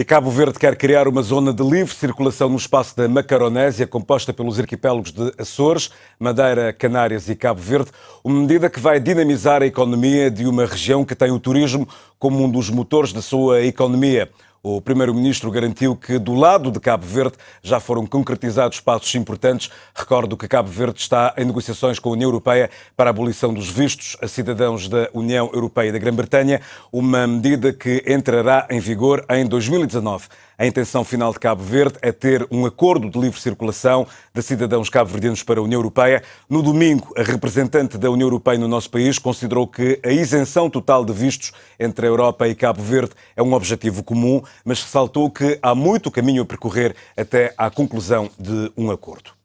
E Cabo Verde quer criar uma zona de livre circulação no espaço da Macaronésia, composta pelos arquipélagos de Açores, Madeira, Canárias e Cabo Verde, uma medida que vai dinamizar a economia de uma região que tem o turismo como um dos motores da sua economia. O primeiro-ministro garantiu que, do lado de Cabo Verde, já foram concretizados passos importantes. Recordo que Cabo Verde está em negociações com a União Europeia para a abolição dos vistos a cidadãos da União Europeia e da Grã-Bretanha, uma medida que entrará em vigor em 2019. A intenção final de Cabo Verde é ter um acordo de livre circulação de cidadãos cabo-verdianos para a União Europeia. No domingo, a representante da União Europeia no nosso país considerou que a isenção total de vistos entre a Europa e Cabo Verde é um objetivo comum, mas ressaltou que há muito caminho a percorrer até à conclusão de um acordo.